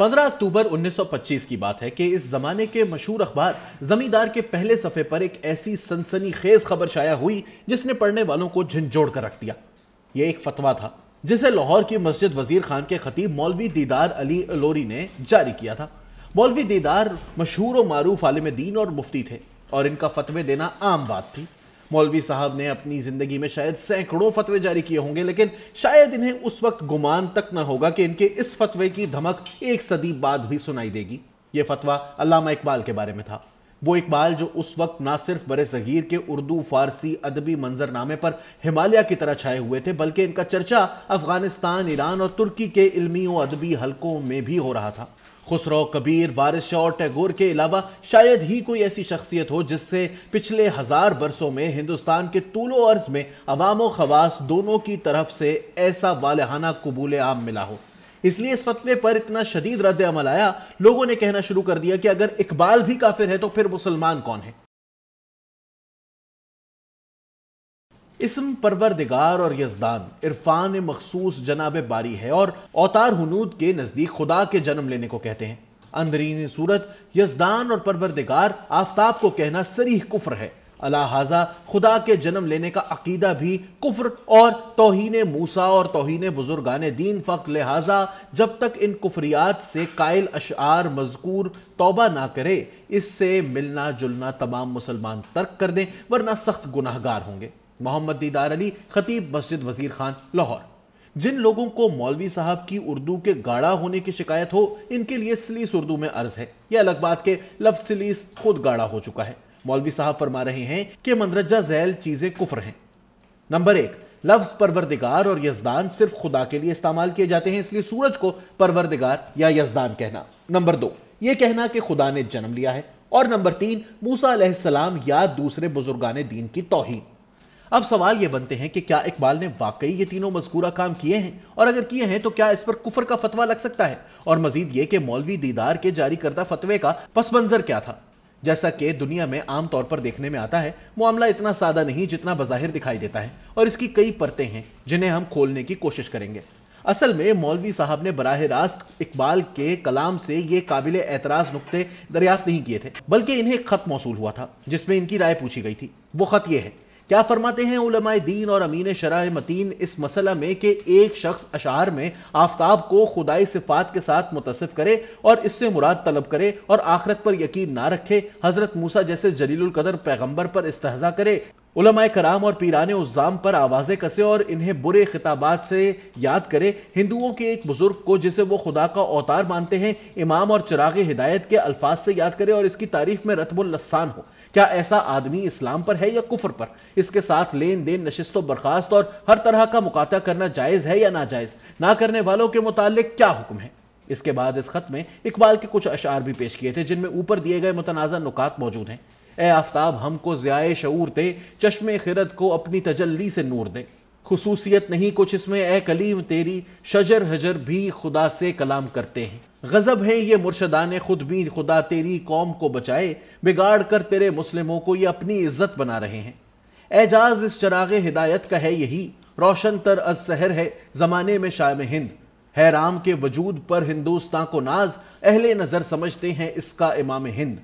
15 अक्टूबर 1925 की बात है कि इस जमाने के मशहूर अखबार जमींदार के पहले सफे पर एक ऐसी सनसनी खेज खबर शाया हुई जिसने पढ़ने वालों को झंझोड़ कर रख दिया यह एक फतवा था जिसे लाहौर की मस्जिद वजीर खान के खतीब मौलवी दीदार अली अलोरी ने जारी किया था मौलवी दीदार मशहूर व मारूफ आलिम दीन और मुफ्ती थे और इनका फतवे देना आम बात थी मौलवी साहब ने अपनी ज़िंदगी में शायद सैकड़ों फतवे जारी किए होंगे लेकिन शायद इन्हें उस वक्त गुमान तक न होगा कि इनके इस फतवे की धमक एक सदी बाद भी सुनाई देगी ये फतवा अलामा इकबाल के बारे में था वो इकबाल जो उस वक्त ना सिर्फ बरे सगीर के उर्दू फारसी अदबी मंजरनामे पर हिमालय की तरह छाए हुए थे बल्कि इनका चर्चा अफगानिस्तान ईरान और तुर्की के इलमी और अदबी हलकों में भी हो रहा था खुसरो कबीर वारिस और टैगोर के अलावा शायद ही कोई ऐसी शख्सियत हो जिससे पिछले हज़ार बरसों में हिंदुस्तान के तूलो अर्ज में अवाम व खवास दोनों की तरफ से ऐसा वालहाना कबूल आम मिला हो इसलिए इस फतवे पर इतना शदीद रद्द अमल आया लोगों ने कहना शुरू कर दिया कि अगर इकबाल भी काफिर है तो फिर मुसलमान कौन है इसम परवरदिगार और यजदान इरफान मखसूस जनाब बारी है और अवतार हनूद के नज़दीक खुदा के जन्म लेने को कहते हैं अंदरीन सूरत यजदान और परवरदिगार आफ्ताब को कहना सरीह कुफ्र है अलाहाजा खुदा के जन्म लेने का अकीदा भी कुफ्र और तोहन मूसा और तोहन बुजुर्गान दीन फ़क लिहाजा जब तक इन कुफरियात से कायल अशार मजकूर तोबा ना करे इससे मिलना जुलना तमाम मुसलमान तर्क कर दें वरना सख्त गुनाहगार होंगे मोहम्मद दीदार अली खतीब मस्जिद वजीर खान लाहौर जिन लोगों को मौलवी साहब की उर्दू के गाढ़ा होने की शिकायत हो इनके लिए सलीस उर्दू में अर्ज है यह अलग बात के लफ सलीस खुद गाढ़ा हो चुका है मौलवी साहब फरमा रहे हैं कि मंदरजा जैल चीजें कुफर हैं नंबर एक लफ्ज परवरदिगार और यजदान सिर्फ खुदा के लिए इस्तेमाल किए जाते हैं इसलिए सूरज को परवरदिगार या यजदान कहना नंबर दो ये कहना कि खुदा ने जन्म लिया है और नंबर तीन मूसा सलाम या दूसरे बुजुर्गान दीन की तोहहीन अब सवाल ये बनते हैं कि क्या इकबाल ने वाकई ये तीनों मजकूरा काम किए हैं और अगर किए हैं तो क्या इस पर कुफर का फतवा लग सकता है और मजीद ये कि मौलवी दीदार के जारी करदा फतवे का पस मंजर क्या था जैसा कि दुनिया में आमतौर पर देखने में आता है मामला इतना सादा नहीं जितना बज़ाहिर दिखाई देता है और इसकी कई परतें हैं जिन्हें हम खोलने की कोशिश करेंगे असल में मौलवी साहब ने बराह रास्त इकबाल के कलाम से ये काबिल एतराज़ नुकते दरियाफ्त नहीं किए थे बल्कि इन्हें ख़त मौसू हुआ था जिसमें इनकी राय पूछी गई थी वो ख़त ये है क्या फरमाते हैं उलमाए दीन और अमीन शराय मतीन इस मसला में कि एक शख्स अशार में आफ्ताब को खुदाई सिफात के साथ मुतसिफ करे और इससे मुराद तलब करे और आखरत पर यकीन ना रखे हज़रत मूसा जैसे कदर पैगम्बर पर इसतजा करे उलमाए कराम और पीरान उज़ाम पर आवाज़ें कसे और इन्हें बुरे खिताबात से याद करें हिंदुओं के एक बुज़ुर्ग को जिसे वो खुदा का अवतार मानते हैं इमाम और चिराग हिदायत के अल्फाज से याद करे और इसकी तारीफ में रतबुल्लसान हो क्या ऐसा आदमी इस्लाम पर है या कुफर पर इसके साथ लेन देन नशस्त बर्खास्त और हर तरह का मुकाता करना जायज़ है या नाजायज़ ना करने वालों के मुतल क्या हुक्म है इसके बाद इस खत में इकबाल के कुछ अशार भी पेश किए थे जिनमें ऊपर दिए गए मुतनाज़ा नुकात मौजूद हैं ए आफ्ताब हमको ज्याय शूर दे चश्मे खिरत को अपनी तजल्ली से नूर दे खसूसियत नहीं कुछ इसमें ए कलीम तेरी शजर हजर भी खुदा से कलाम करते हैं गज़ब है ये ने खुद भी खुदा तेरी कौम को बचाए बिगाड़ कर तेरे मुस्लिमों को ये अपनी इज्जत बना रहे हैं एजाज इस चराग हिदायत का है यही रोशन तर अज सहर है ज़माने में शाम हिंद हैराम के वजूद पर हिंदुस्तान को नाज अहले नज़र समझते हैं इसका इमाम हिंद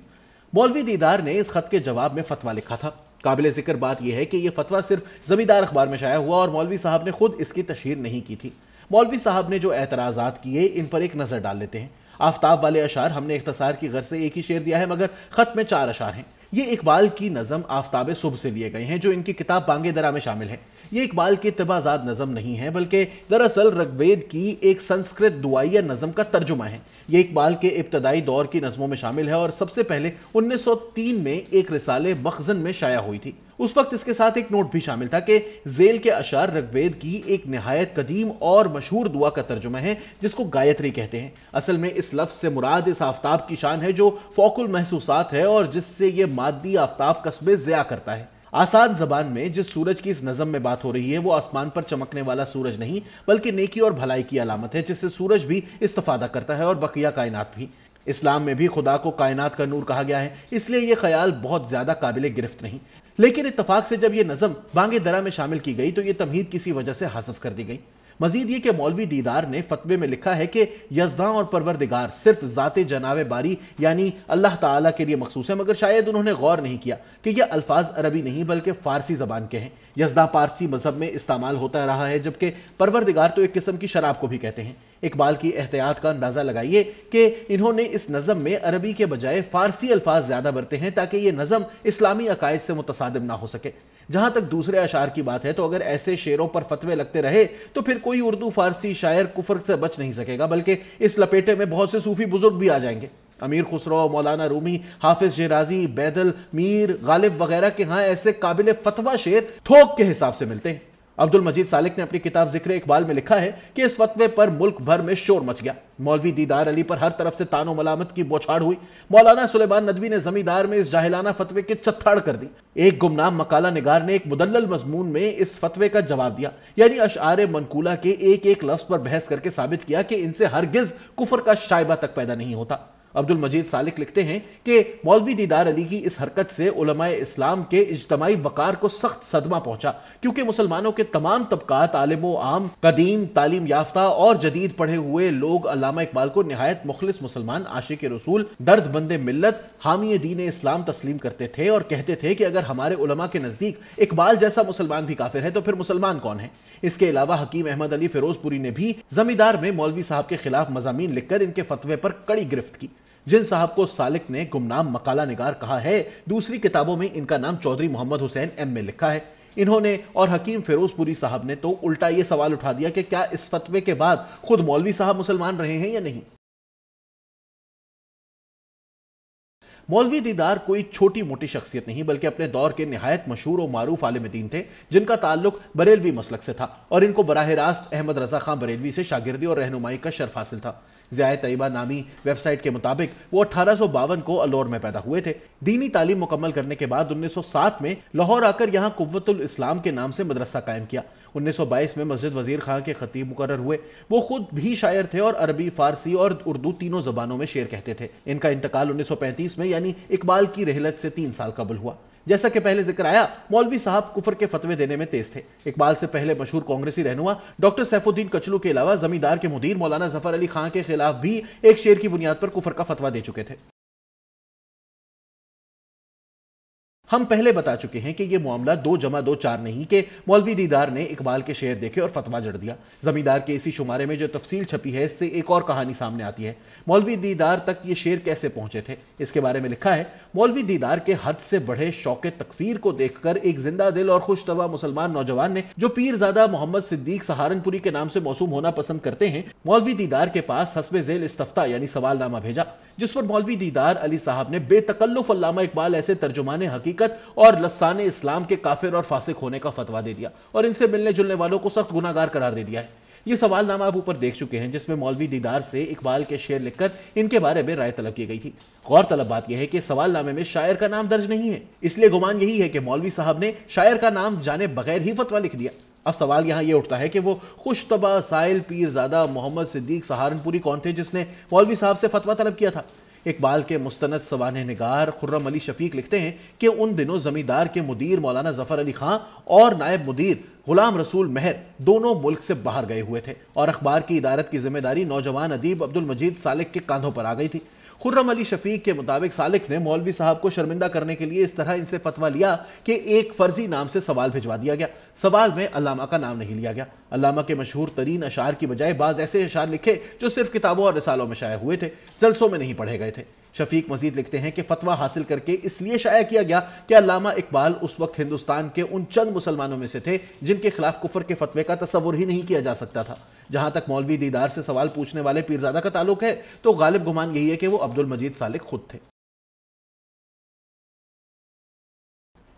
मौलवी दीदार ने इस खत के जवाब में फतवा लिखा था काबिल जिक्र बात यह है कि यह फतवा सिर्फ जमींदार अखबार में शाया हुआ और मौलवी साहब ने खुद इसकी तशहर नहीं की थी मौलवी साहब ने जो एतराज किए इन पर एक नज़र डाल लेते हैं आफ्ताब वाले अशार हमने इख्तसार की गर से एक ही शेर दिया है मगर खत में चार अशार हैं ये इकबाल की नज़म आफ्ताब सुबह से लिए गए हैं जो इनकी किताब बांगे दरा में शामिल है ये इकबाल की तबाजाद नज़म नहीं है बल्कि दरअसल रगवेद की एक संस्कृत दुआया नज़म का तर्जुमा है ये इकबाल के इब्तदाई दौर की नज़मों में शामिल है और सबसे पहले 1903 में एक रिसाले मखजन में शाया हुई थी उस वक्त इसके साथ एक नोट भी शामिल था कि जेल के अशार रगवेद की एक नहायत कदीम और मशहूर दुआ का तर्जुमा है जिसको गायत्री कहते हैं असल में इस लफ्ज से मुराद इस आफ्ताब की शान है जो फोकुल महसूसात है और जिससे ये मादी आफ्ताब कस्बे ज़या करता है आसान जबान में जिस सूरज की इस नज़म में बात हो रही है वो आसमान पर चमकने वाला सूरज नहीं बल्कि नेकी और भलाई की अलामत है जिससे सूरज भी इस्तफादा करता है और बकिया कायनात भी इस्लाम में भी खुदा को कायनात का नूर कहा गया है इसलिए यह ख्याल बहुत ज़्यादा काबिल गिरफ्त नहीं लेकिन इतफाक से जब यह नज़म बांगे दरा में शामिल की गई तो यह तमहीद किसी वजह से हासिल कर दी गई मजीद ये कि मौलवी दीदार ने फतवे में लिखा है कि यजदा और परवरदिगार सिर्फ ज़ात जनाब बारी यानी अल्लाह ताला के लिए मखसूस है मगर शायद उन्होंने गौर नहीं किया कि यह अल्फाज अरबी नहीं बल्कि फ़ारसी ज़बान के हैं यजदा पारसी मजहब में इस्तेमाल होता रहा है जबकि परवरदिगार तो एक किस्म की शराब को भी कहते हैं इकबाल की एहतियात का अंदाज़ा लगाइए कि इन्होंने इस नज़म में अरबी के बजाय फ़ारसी अल्फाज ज़्यादा बरते हैं ताकि ये नज़म इस्लामी अकायद से मुतसादम ना हो सके जहां तक दूसरे अशार की बात है तो अगर ऐसे शेरों पर फतवे लगते रहे तो फिर कोई उर्दू फारसी शायर कुफर से बच नहीं सकेगा बल्कि इस लपेटे में बहुत से सूफी बुजुर्ग भी आ जाएंगे अमीर खुसरो मौलाना रूमी हाफिज जेराजी बैदल मीर गालिब वगैरह के यहाँ ऐसे काबिल फतवा शेर थोक के हिसाब से मिलते हैं अब्दुल मजीद सालिक ने अपनी किताब जिक्र इकबाल में लिखा है कि इस फतवे पर मुल्क भर में शोर मच गया मौलवी दीदार अली पर हर तरफ से तानो मलामत की बोछाड़ हुई मौलाना सुलेमान नदवी ने जमींदार में इस जाहिलाना फतवे की चत्थाड़ कर दी एक गुमनाम मकाला निगार ने एक मुदल मजमून में इस फतवे का जवाब दिया यानी अशार मनकूला के एक एक लफ्ज पर बहस करके साबित किया कि इनसे हरगिज कुफर का शायबा तक पैदा नहीं होता अब्दुल मजीद सालिक लिखते हैं कि मौलवी दीदार अली की इस हरकत से उलमाए इस्लाम के इजतमाही वकार को सख्त सदमा पहुंचा क्योंकि मुसलमानों के तमाम तबकात आलिम आम कदीम तालीम याफ्ता और जदीद पढ़े हुए लोग अलामा इकबाल को नहायत मुखलिस मुसलमान आशिक रसूल दर्द बंदे मिलत हामी दीन इस्लाम तस्लीम करते थे और कहते थे कि अगर हमारे उलमा के नज़दीक इकबाल जैसा मुसलमान भी काफिर है तो फिर मुसलमान कौन है इसके अलावा हकीम अहमद अली फिरोजपुरी ने भी जमींदार में मौलवी साहब के खिलाफ मजामी लिखकर इनके फतवे पर कड़ी गिरफ्त की जिन साहब को सालिक ने गुमनाम मकाला निगार कहा है दूसरी किताबों में इनका नाम चौधरी मोहम्मद हुसैन एम में लिखा है इन्होंने और हकीम फिरोजपुरी साहब ने तो उल्टा ये सवाल उठा दिया कि क्या इस फतवे के बाद खुद मौलवी साहब मुसलमान रहे हैं या नहीं मौलवी दीदार कोई छोटी मोटी शख्सियत नहीं बल्कि अपने दौर के नहायत मशहूर और मारूफ आलम दीन थे जिनका ताल्लुक बरेलवी मसलक से था और इनको बरह रास्त अहमद रजा खां बरेलवी से शागिर्दी और रहनुमाई का शर्फ हासिल था ज़िया तयबा नामी वेबसाइट के मुताबिक वो अठारह को अलोर में पैदा हुए थे दीनी तालीम मुकम्मल करने के बाद 1907 में लाहौर आकर यहाँ कुतुल इस्लाम के नाम से मदरसा कायम किया 1922 में मस्जिद वजीर खां के खतीब मुकर हुए वो खुद भी शायर थे और अरबी फारसी और उर्दू तीनों जबानों में शेर कहते थे इनका इंतकाल 1935 में यानी इकबाल की रहलत से तीन साल कबल हुआ जैसा कि पहले जिक्र आया मौलवी साहब कुफर के फतवे देने में तेज थे इकबाल से पहले मशहूर कांग्रेसी रहनुमा डॉक्टर सैफुद्दीन कचलू के अलावा जमींदार के मुदीर मौलाना जफर अली खां के खिलाफ भी एक शेर की बुनियाद पर कुफर का फतवा दे चुके थे हम पहले बता चुके हैं कि यह मामला दो जमा दो चार नहीं के मौलवी दीदार ने इकबाल के शेर देखे और फतवा जड़ दिया जमींदार के इसी शुमारे में जो तफसील छपी है इससे एक और कहानी सामने आती है मौलवी दीदार तक ये शेर कैसे पहुंचे थे इसके बारे में लिखा है मौलवी दीदार के हद से बढ़े शौक तकफीर को देखकर एक जिंदा दिल और खुशतवा मुसलमान नौजवान ने जो पीरजादा मोहम्मद सिद्दीक सहारनपुरी के नाम से मौसू होना पसंद करते हैं मौलवी दीदार के पास हसब जेल इस्तफ़ा यानी सवालनामा भेजा जिस पर मौलवी दीदार अली साहब ने बेतकल्लुफ अल्लामा इकबाल ऐसे तर्जुमान हकीकत और लस्सान इस्लाम के काफिर और फासिक होने का फतवा दे दिया और इनसे मिलने जुलने वालों को सख्त गुनागार करार दे दिया है ये नाम आप ऊपर देख चुके हैं जिसमें मौलवी दीदार से इकबाल के शेर लिखकर इनके बारे में राय तलब की गई थी गौर तलब बात यह है कि सवालनामे में शायर का नाम दर्ज नहीं है इसलिए गुमान यही है कि मौलवी साहब ने शायर का नाम जाने बगैर ही फतवा लिख दिया अब सवाल यहाँ ये उठता है कि वो खुशतबा साइल ज़्यादा मोहम्मद सिद्दीक सहारनपुरी कौन थे जिसने मौलवी साहब से फतवा तलब किया था इकबाल के मुस्तनद सवान नगार खुर्रम अली शफीक लिखते हैं कि उन दिनों जमींदार के मुदीर मौलाना जफर अली खां और नायब मुदीर गुलाम रसूल महर दोनों मुल्क से बाहर गए हुए थे और अखबार की इदारत की जिम्मेदारी नौजवान अदीब अब्दुल मजीद सालिक के कांधों पर आ गई थी खुर्रम अली शफीक के मुताबिक सालिक ने मौलवी साहब को शर्मिंदा करने के लिए इस तरह इनसे फतवा लिया कि एक फर्जी नाम से सवाल भिजवा दिया गया सवाल में अलामा का नाम नहीं लिया गया अलामा के मशहूर तरीन अशार की बजाय बाज ऐसे अशार लिखे जो सिर्फ किताबों और रिसालों में शाये हुए थे जलसों में नहीं पढ़े गए थे शफीक मजीद लिखते हैं कि फतवा हासिल करके इसलिए शाया किया गया कि अलामा इकबाल उस वक्त हिंदुस्तान के उन चंद मुसलमानों में से थे जिनके खिलाफ कुफर के फतवे का तस्वुर ही नहीं किया जा सकता था जहां तक मौलवी दीदार से सवाल पूछने वाले पीरजादा का ताल्लुक है तो गालिब गुमान यही है कि वो अब्दुल मजीद सालिक खुद थे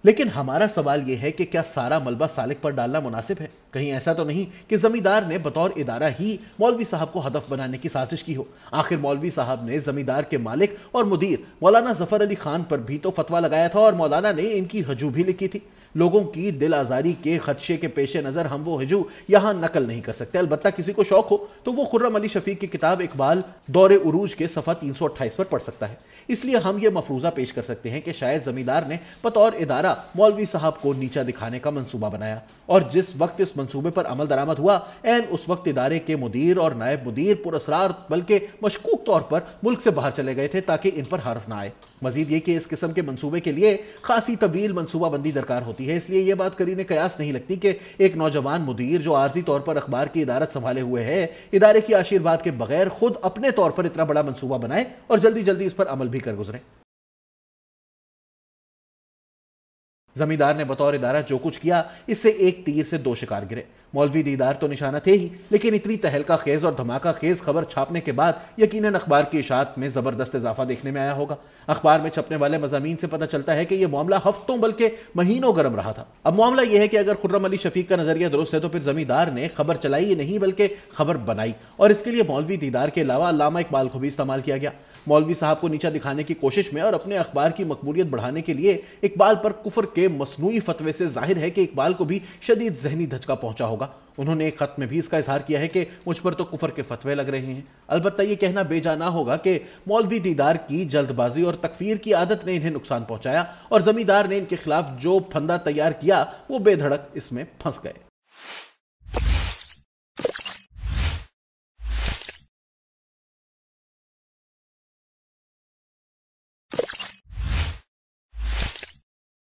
लेकिन हमारा सवाल यह है कि क्या सारा मलबा सालिक पर डालना मुनासिब है कहीं ऐसा तो नहीं कि जमींदार ने बतौर इदारा ही मौलवी साहब को हदफ बनाने की साजिश की हो आखिर मौलवी साहब ने जमींदार के मालिक और मुदीर मौलाना जफर अली खान पर भी तो फतवा लगाया था और मौलाना ने इनकी हजू भी लिखी थी लोगों की दिल आज़ारी के खदशे के पेश नज़र हम वो हिजू यहाँ नकल नहीं कर सकते अलबत् किसी को शौक हो तो वो खुर्रम अली शफीक की किताब इकबाल दौरे उरूज के सफ़ा तीन सौ अट्ठाईस पर पढ़ सकता है इसलिए हम ये मफरूजा पेश कर सकते हैं कि शायद जमींदार ने बतौर इदारा मौलवी साहब को नीचा दिखाने का मनसूबा बनाया और जिस वक्त इस मनसूबे पर अमल दरामद हुआ एन उस वक्त इदारे के मुदीर और नायब मुदीर पुरसरार बल्कि मशकूक तौर पर मुल्क से बाहर चले गए थे ताकि इन पर हर्फ ना आए मजीद ये कि इस किस्म के मनसूबे के लिए खासी तवील मनसूबाबंदी दरकार होती है इसलिए यह बात करीने कयास नहीं लगती कि एक नौजवान मुदीर जो आर्जी तौर पर अखबार की इदारत संभाले हुए है इदारे की आशीर्वाद के बगैर खुद अपने तौर पर इतना बड़ा मनसूबा बनाए और जल्दी जल्दी इस पर अमल भी कर गुजरे जमींदार ने बतौर इदारा जो कुछ किया इससे एक तीर से दो शिकार गिरे मौलवी दीदार तो निशाना थे ही लेकिन इतनी तहलका खेज और धमाका खेज खबर छापने के बाद यकीन अखबार की इशात में जबरदस्त इजाफा देखने में आया होगा अखबार में छपने वाले मजामी से पता चलता है कि यह मामला हफ्तों बल्कि महीनों गर्म रहा था अब मामला यह है कि अगर खुर्रम अली शफीक का नजरिया दुरुस्त है तो फिर जमींदार ने खबर चलाई नहीं बल्कि खबर बनाई और इसके लिए मौलवी दीदार के अलावा लामा इकबाल को भी इस्तेमाल किया गया मौलवी साहब को नीचा दिखाने की कोशिश में और अपने अखबार की मकबूलियत बढ़ाने के लिए इकबाल पर कुफर के मसनू फतवे से जाहिर है कि इकबाल को भी शदीद जहनी धचका पहुंचा होगा उन्होंने एक खत में भी इसका इजहार किया है कि मुझ पर तो कुफर के फतवे लग रहे हैं अलबत्त ये कहना बेजाना होगा कि मौलवी दीदार की जल्दबाजी और तकफीर की आदत ने इन्हें नुकसान पहुंचाया और जमींदार ने इनके खिलाफ जो फंदा तैयार किया वो बेधड़क इसमें फंस गए